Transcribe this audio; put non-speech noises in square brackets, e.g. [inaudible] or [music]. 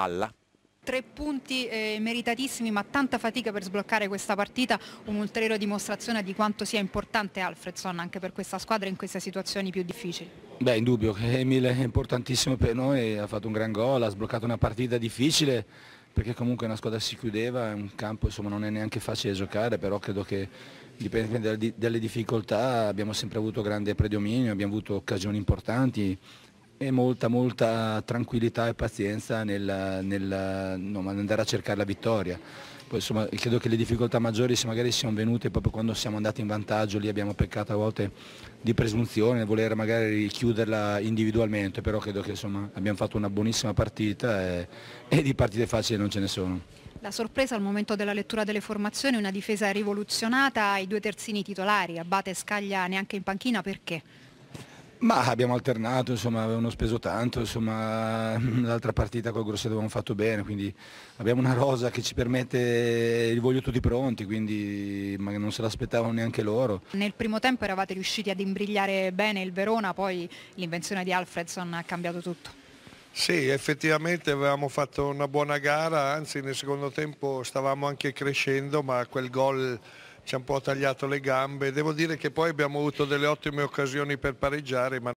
alla tre punti eh, meritatissimi ma tanta fatica per sbloccare questa partita, un'ulteriore dimostrazione di quanto sia importante Alfredson anche per questa squadra in queste situazioni più difficili. Beh, indubbio, Emil è importantissimo per noi, ha fatto un gran gol, ha sbloccato una partita difficile perché comunque una squadra si chiudeva, è un campo insomma, non è neanche facile giocare, però credo che dipende dalle difficoltà abbiamo sempre avuto grande predominio, abbiamo avuto occasioni importanti, e molta, molta tranquillità e pazienza nel, nel no, andare a cercare la vittoria. Poi, insomma, credo che le difficoltà maggiori se magari siano venute proprio quando siamo andati in vantaggio, lì abbiamo peccato a volte di presunzione, voler magari richiuderla individualmente, però credo che insomma, abbiamo fatto una buonissima partita e, e di partite facili non ce ne sono. La sorpresa al momento della lettura delle formazioni, una difesa rivoluzionata, i due terzini titolari, Abate e Scaglia neanche in panchina, perché? Ma abbiamo alternato, insomma, avevano speso tanto, insomma, [laughs] l'altra partita col Grosseto avevamo fatto bene, quindi abbiamo una rosa che ci permette, li voglio tutti pronti, quindi non se l'aspettavano neanche loro. Nel primo tempo eravate riusciti ad imbrigliare bene il Verona, poi l'invenzione di Alfredson ha cambiato tutto. Sì, effettivamente avevamo fatto una buona gara, anzi nel secondo tempo stavamo anche crescendo, ma quel gol ci ha un po' tagliato le gambe. Devo dire che poi abbiamo avuto delle ottime occasioni per pareggiare, ma